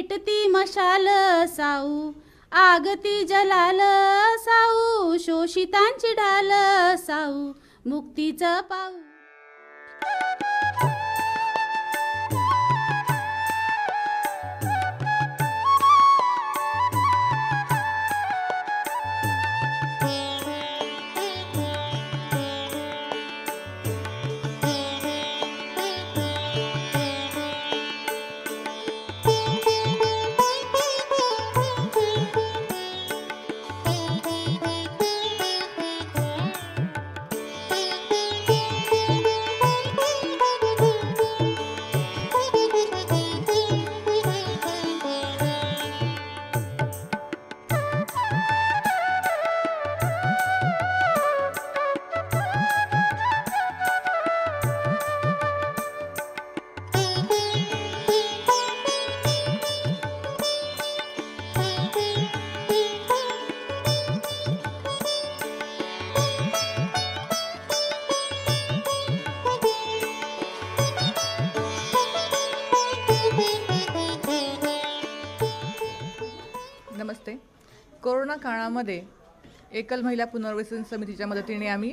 पेटती मशाल साऊ आगती जलाल साऊ शोषितांची ढाल साऊ मुक्तीचा पाऊ कोरोना काळामध्ये एकल महिला पुनर्वसन समितीच्या मदतीने आम्ही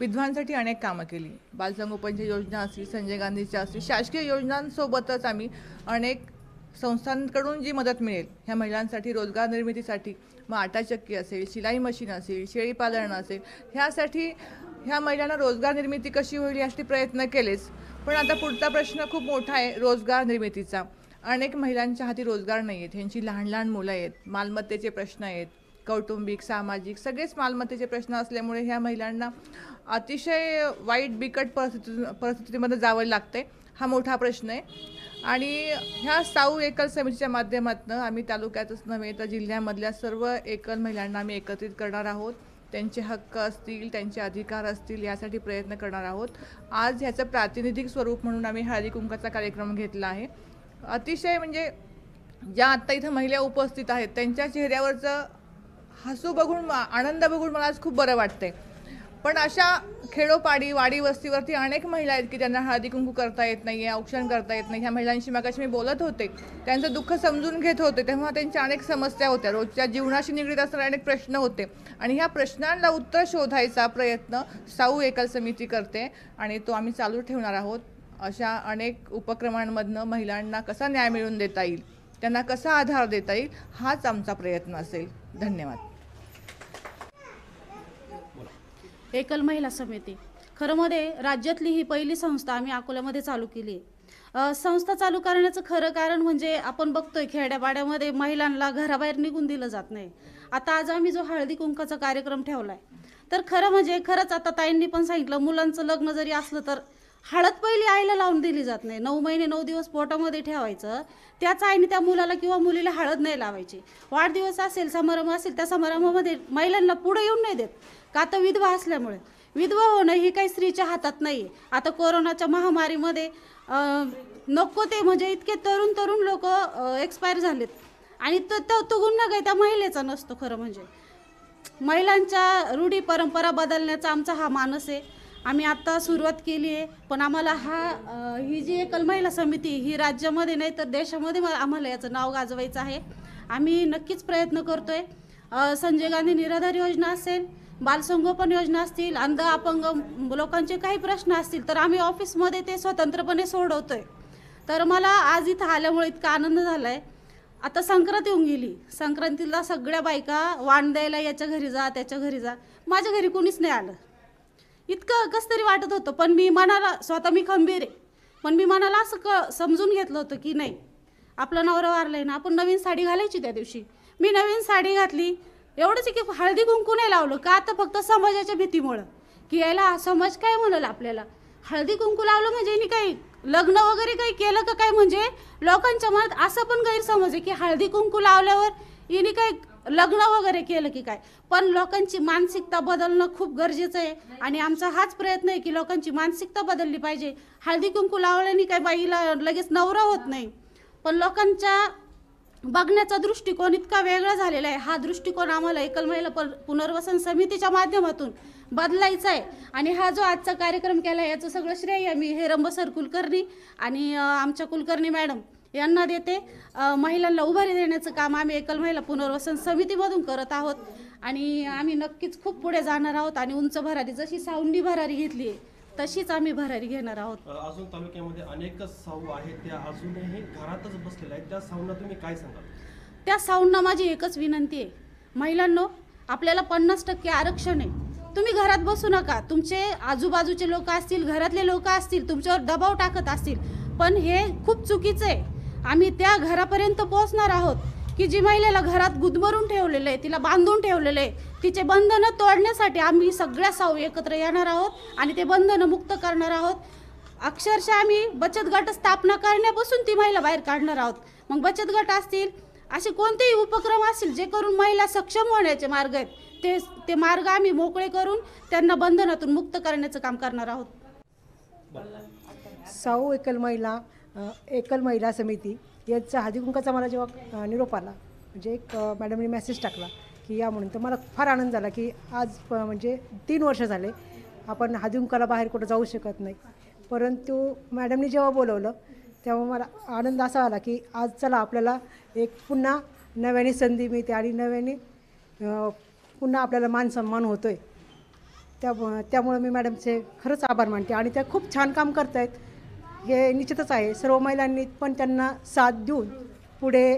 विधवांसाठी अनेक कामं केली बालसंगोपनच्या योजना असतील संजय गांधीच्या असतील शासकीय योजनांसोबतच आम्ही अनेक संस्थांकडून जी मदत मिळेल ह्या महिलांसाठी रोजगार निर्मितीसाठी मग चक्की असेल शिलाई मशीन असेल शेळीपालन असेल ह्यासाठी ह्या महिलांना रोजगार निर्मिती कशी होईल यासाठी प्रयत्न केलेच पण आता पुढचा प्रश्न खूप मोठा आहे रोजगार निर्मितीचा अनेक महिलांच्या हाती रोजगार नाही आहेत ह्यांची लहान लहान मुलं आहेत मालमत्तेचे प्रश्न आहेत कौटुंबिक सामाजिक सगळेच मालमत्तेचे प्रश्न असल्यामुळे ह्या महिलांना अतिशय वाईट बिकट परिस्थिती परिस्थितीमध्ये जावं लागते हा मोठा प्रश्न आहे आणि ह्या साऊ एकल समितीच्या माध्यमातून आम्ही तालुक्यातच नव्हे तर जिल्ह्यामधल्या सर्व एकल महिलांना आम्ही एकत्रित करणार आहोत त्यांचे हक्क असतील त्यांचे अधिकार असतील यासाठी प्रयत्न करणार आहोत आज ह्याचं प्रातिनिधिक स्वरूप म्हणून आम्ही हळदी कुंकाचा कार्यक्रम घेतला आहे अतिशय म्हणजे ज्या आत्ता इथं महिला उपस्थित आहेत त्यांच्या चेहऱ्यावरचं हसू बघून आनंद बघून मला आज खूप बरं वाटतंय पण अशा खेडोपाडी वाडी वस्तीवरती अनेक महिला आहेत की त्यांना हळदी कुंकू करता येत नाही आहे औक्षण करता येत नाही ह्या महिलांशी मागाशी मी बोलत होते त्यांचं दुःख समजून घेत होते तेव्हा त्यांच्या अनेक समस्या होत्या रोजच्या जीवनाशी निगडीत असणारे अनेक प्रश्न होते आणि ह्या प्रश्नांना उत्तर शोधायचा प्रयत्न साऊ एकल समिती करते आणि तो आम्ही चालू ठेवणार आहोत अशा अनेक उपक्रमांमधनं महिलांना कसा न्याय मिळवून देता येईल त्यांना कसा आधार देता येईल हाच आमचा प्रयत्न असेल धन्यवाद एकल महिला समिती खरं मध्ये राज्यातली ही पहिली संस्था आम्ही अकोल्यामध्ये चालू केली आहे संस्था चालू करण्याचं खरं कारण म्हणजे आपण बघतोय खेड्यापाड्यामध्ये महिलांना घराबाहेर निघून दिलं जात नाही आता आज आम्ही जो हळदी कुंकाचा कार्यक्रम ठेवला आहे तर खरं म्हणजे खरंच आता ताईंनी पण सांगितलं मुलांचं लग्न जरी असलं तर हळद पहिली आईला लावून दिली जात नाही नऊ महिने नऊ दिवस पोटामध्ये ठेवायचं त्याच आईने त्या मुलाला किंवा मुलीला हळद नाही लावायची वाढदिवस असेल समारंभ असेल त्या समारंभामध्ये महिलांना पुढे येऊन नाही देत का तर विधवा असल्यामुळे विधवा होणं ही काही स्त्रीच्या हातात नाही आहे आता कोरोनाच्या महामारीमध्ये नको ते म्हणजे इतके तरुण तरुण लोक एक्सपायर झालेत आणि तो तो तो गुन्हा काही त्या महिलेचा नसतो खरं म्हणजे महिलांच्या रूढी परंपरा बदलण्याचा आमचा हा मानस आहे आम्ही आत्ता सुरुवात केली आहे पण आम्हाला हा ही जी एकल महिला समिती ही राज्यामध्ये नाही तर देशामध्ये आम्हाला याचं नाव गाजवायचं आहे आम्ही नक्कीच प्रयत्न करतो आहे संजय गांधी निराधार योजना असेल बालसंगोपन योजना असतील अंध अपंग लोकांचे काही प्रश्न असतील तर आम्ही ऑफिसमध्ये ते स्वतंत्रपणे सोडवतो आहे तर मला आज इथं आल्यामुळे इतका आनंद झाला आहे आता संक्रांत येऊन गेली संक्रांतीला सगळ्या बायका वाण द्यायला याच्या घरी जा त्याच्या घरी जा माझ्या घरी कोणीच नाही आलं इतकं कस तरी वाटत होतं पण मी मनाला स्वतः मी खंबीर आहे पण मी मनाला असं क समजून घेतलं होतं की नाही आपलं नवरा वारलं आहे ना आपण नवीन साडी घालायची त्या दिवशी मी नवीन साडी घातली एवढंच की हळदी कुंकू नाही लावलं का आता फक्त समाजाच्या भीतीमुळं की याला समज काय म्हणाल आपल्याला हळदी कुंकू लावलं म्हणजे यांनी काही लग्न वगैरे काही केलं का काय म्हणजे लोकांच्या मनात असं पण गैरसमज आहे की हळदी कुंकू लावल्यावर यांनी काही लग्न वगैरे केलं की काय पण लोकांची मानसिकता बदलणं खूप गरजेचं आहे आणि आमचा हाच प्रयत्न आहे की लोकांची मानसिकता बदलली पाहिजे हळदी कुंकू लावल्याने काय बाईला लगेच नवरा होत नाही पण लोकांच्या बघण्याचा दृष्टिकोन इतका वेगळा झालेला आहे हा दृष्टिकोन आम्हाला एकल महिला पुनर्वसन समितीच्या माध्यमातून बदलायचा आहे आणि हा जो आजचा कार्यक्रम केला याचं सगळं श्रेय मी हे रंबसर कुलकर्णी आणि आमच्या कुलकर्णी मॅडम यांना देते महिलांना उभारी देण्याचं काम आम्ही एकल महिला पुनर्वसन समितीमधून करत आहोत आणि आम्ही नक्कीच खूप पुढे जाणार आहोत आणि उंच भरारी जशी सावंडी भरारी घेतली तशीच आम्ही भरारी घेणार आहोत अजून तालुक्यामध्ये अनेक साऊ आहेत त्या अजूनही घरातच बसलेल्या आहेत त्या साऊंना तुम्ही काय सांगाल त्या साऊंना माझी एकच विनंती आहे महिलांनो आपल्याला पन्नास टक्के आरक्षण आहे तुम्ही घरात बसू नका तुमचे आजूबाजूचे लोक असतील घरातले लोक असतील तुमच्यावर दबाव टाकत असतील पण हे खूप चुकीचं आहे आम्ही त्या घरापर्यंत पोहोचणार आहोत की जी महिलेला घरात गुदमरून ठेवलेलं आहे तिला बांधून ठेवलेलं आहे तिचे बंधनं तोडण्यासाठी आम्ही सगळ्या साऊ एकत्र येणार आहोत आणि ते बंधनं मुक्त करणार आहोत अक्षरशः आम्ही बचत गट स्थापना करण्यापासून ती महिला बाहेर काढणार आहोत मग बचत गट असतील असे कोणतेही उपक्रम असतील जे करून महिला सक्षम होण्याचे मार्ग आहेत ते ते मार्ग आम्ही मोकळे करून त्यांना बंधनातून मुक्त करण्याचं काम करणार आहोत साऊ एकल महिला एकल महिला समिती याचा हळदीकुंकाचा मला जेव्हा निरोप आला म्हणजे एक मॅडमने मेसेज टाकला की या म्हणून तर मला फार आनंद झाला की आज म्हणजे तीन वर्ष झाले आपण हळदीकुंकाला बाहेर कुठं जाऊ शकत नाही परंतु मॅडमने जेव्हा बोलवलं तेव्हा मला आनंद असा आला की आज चला आपल्याला एक पुन्हा नव्याने संधी मिळते आणि नव्याने पुन्हा आपल्याला मान सन्मान होतो आहे त्या त्यामुळे मी मॅडमचे खरंच आभार मानते आणि त्या खूप छान काम करत आहेत हे निश्चितच आहे सर्व महिलांनी पण त्यांना साथ देऊन पुढे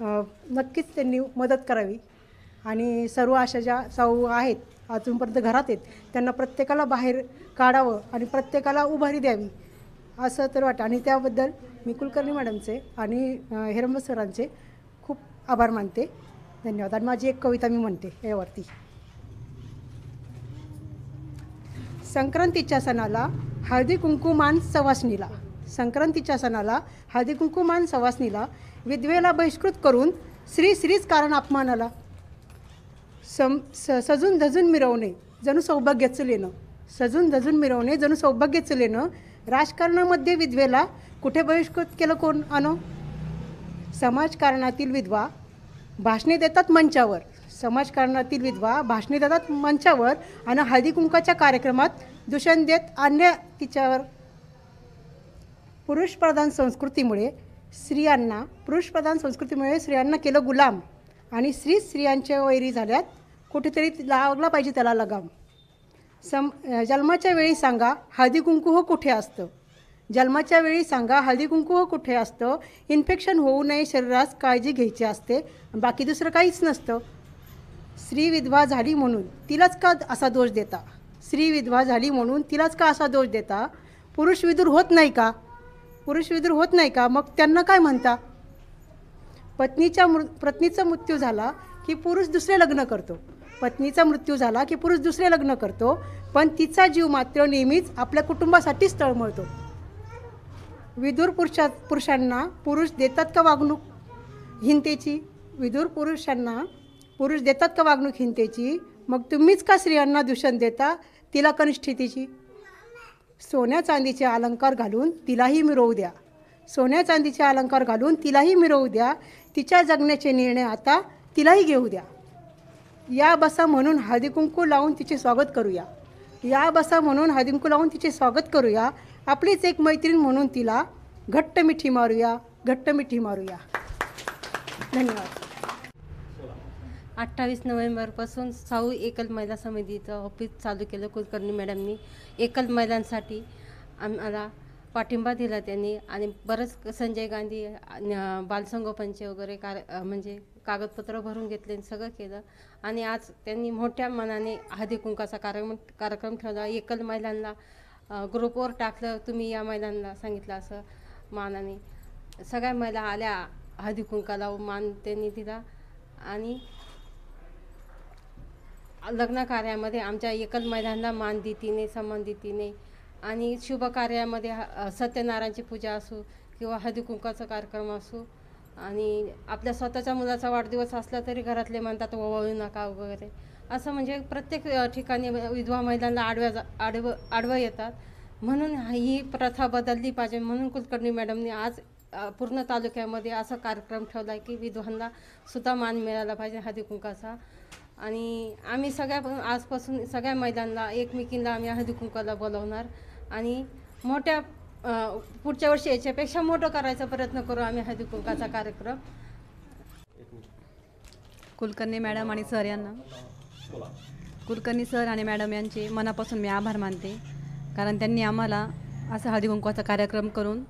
नक्कीच त्यांनी मदत करावी आणि सर्व अशा ज्या साऊ आहेत अजूनपर्यंत घरात आहेत त्यांना प्रत्येकाला बाहेर काढावं आणि प्रत्येकाला उभारी द्यावी असं तर वाटतं आणि त्याबद्दल मी कुलकर्णी मॅडमचे आणि हेरंब सरांचे खूप आभार मानते धन्यवाद आणि माझी एक कविता मी म्हणते यावरती संक्रांतीच्या सणाला हळदी मान सवासणीला संक्रांतीच्या सणाला हळदी कुंकुमान सवासनीला विधवेला बहिष्कृत करून श्री श्रीच कारण अपमानाला सम स सजून धजून मिरवणे जणू सौभाग्याचं लेणं सजून धजून मिरवणे जणू सौभाग्याचं लेणं राजकारणामध्ये विधवेला कुठे बहिष्कृत केलं कोण अनो समाजकारणातील विधवा भाषणे देतात मंचावर समाजकारणातील विधवा भाषणे देतात मंचावर आणि हळदी कुंकाच्या कार्यक्रमात दूषण देत अन्य तिच्यावर पुरुषप्रधान संस्कृतीमुळे स्त्रियांना पुरुषप्रधान संस्कृतीमुळे स्त्रियांना केलं गुलाम आणि स्त्री स्त्रियांच्या वैरी झाल्यात कुठेतरी लागला पाहिजे त्याला लगाम सम जन्माच्या वेळी सांगा हळदी कुंकू हो कुठे असतं जन्माच्या वेळी सांगा हळदी कुंकू हो कुठे असतं इन्फेक्शन होऊ नये शरीरास काळजी घ्यायची असते बाकी दुसरं काहीच नसतं स्त्री विधवा झाली म्हणून तिलाच का असा दोष देता स्त्री विधवा झाली म्हणून तिलाच का असा दोष देता पुरुष विदूर होत नाही का पुरुष विदूर होत नाही का मग त्यांना काय म्हणता पत्नीच्या मृ पत्नीचा मृत्यू झाला की पुरुष दुसरे लग्न करतो पत्नीचा मृत्यू झाला की पुरुष दुसरे लग्न करतो पण तिचा जीव मात्र नेहमीच आपल्या कुटुंबासाठीच तळमळतो विदूर पुरुषा पुरुषांना पुरुष देतात का वागणूक हिंतेची विदूर पुरुषांना पुरुष देतात का वागणूक हिंतेची मग तुम्हीच का स्त्रियांना दूषण देता तिला कनिष्ठितीची सोन्या चांदीचे अलंकार घालून तिलाही मिरवू द्या सोन्या चांदीचे अलंकार घालून तिलाही मिरवू द्या तिच्या जगण्याचे निर्णय आता तिलाही घेऊ द्या या बसा म्हणून कुंकू लावून तिचे स्वागत करूया या बसा म्हणून हळदीकुंकू लावून तिचे स्वागत करूया आपलीच एक मैत्रीण म्हणून तिला घट्ट मिठी मारूया घट्ट मिठी मारूया धन्यवाद अठ्ठावीस नोव्हेंबरपासून साऊ एकल महिला समितीचं ऑफिस चालू केलं कुलकर्णी मॅडमनी एकल महिलांसाठी आम्हाला पाठिंबा दिला त्यांनी आणि बरंच संजय गांधी बालसंगोपनचे वगैरे कार म्हणजे कागदपत्र भरून घेतले सगळं केलं आणि आज त्यांनी मोठ्या मनाने हळदी कुंकाचा कार्यक्रम कार्यक्रम ठेवला एकल महिलांना ग्रुपवर टाकलं तुम्ही या महिलांना सांगितलं असं मानाने सगळ्या महिला आल्या हळदी कुंकाला मान त्यांनी दिला आणि लग्न कार्यामध्ये आमच्या एकल महिलांना मान देतीने सन्मान आणि शुभ कार्यामध्ये सत्यनारायणची पूजा असू किंवा हळदी कार्यक्रम असू आणि आपल्या स्वतःच्या मुलाचा वाढदिवस असला तरी घरातले म्हणतात ओवाळू नका वगैरे असं म्हणजे प्रत्येक ठिकाणी विधवा महिलांना आडव्या जा आडवं आडवं येतात म्हणून ही प्रथा बदलली पाहिजे म्हणून कुलकर्णी मॅडमने आज पूर्ण तालुक्यामध्ये असा कार्यक्रम ठेवला आहे की विधवांना सुद्धा मान मिळायला पाहिजे हळदी आणि आम्ही सगळ्या आजपासून सगळ्या महिलांना एकमेकींना आम्ही हळदी कुंकाला बोलवणार आणि मोठ्या पुढच्या वर्षी याच्यापेक्षा मोठं करायचा प्रयत्न करू आम्ही हळदी कुंकाचा कार्यक्रम कुलकर्णी मॅडम आणि सर यांना कुलकर्णी सर आणि मॅडम यांचे मनापासून मी आभार मानते कारण त्यांनी आम्हाला असा हळदी कार्यक्रम करून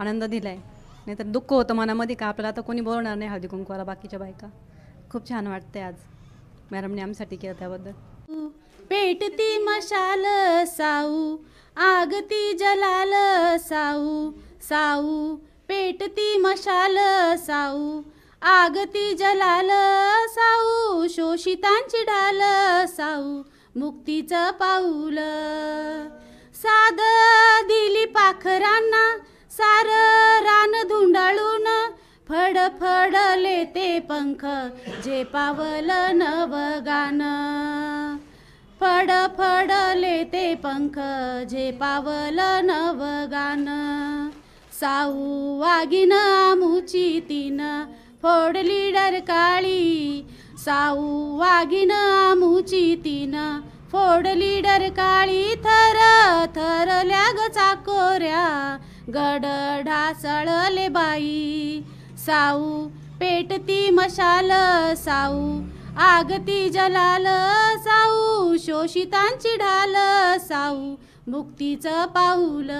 आनंद दिला आहे नाहीतर दुःख होतं मनामध्ये का आपल्याला आता कोणी बोलणार नाही हळदी बाकीच्या बायका खूप छान वाटते आज मॅडमने आमसाठी केलं त्याबद्दल पेटती मशाल साऊ आगती जलाल साऊ साऊ पेटती मशाल साऊ आगती जलाल साऊ शोषितांची डाल साऊ मुक्तीचं पाऊल साध दिली पाखरांना सार रान धुंडाळून फड फडले ते पंख जे पावल नव फड फडले ते पंख जे पावल नव साऊ वागिन आमुची तीन फोडली काळी साऊ वागिन आमुची तीन फोडली काळी थर थरल्या ग चाकोऱ्या गड ढासळले बाई साऊ पेटती मशाल साऊ आगती जलाल साऊ शोषितांची ढाल साऊ मुक्तीचं पाऊल